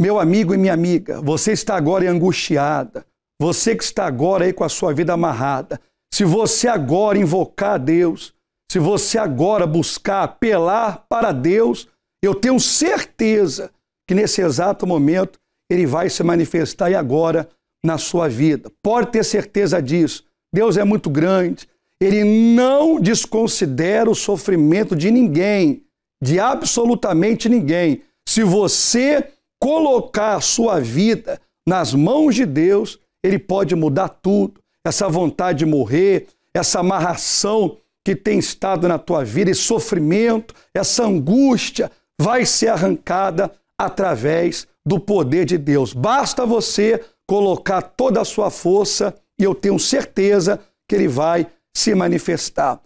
Meu amigo e minha amiga, você está agora angustiada, você que está agora aí com a sua vida amarrada, se você agora invocar a Deus, se você agora buscar apelar para Deus, eu tenho certeza que nesse exato momento ele vai se manifestar e agora na sua vida. Pode ter certeza disso. Deus é muito grande. Ele não desconsidera o sofrimento de ninguém, de absolutamente ninguém. Se você colocar a sua vida nas mãos de Deus, ele pode mudar tudo. Essa vontade de morrer, essa amarração que tem estado na tua vida, esse sofrimento, essa angústia, vai ser arrancada através do poder de Deus. Basta você colocar toda a sua força e eu tenho certeza que ele vai se manifestar.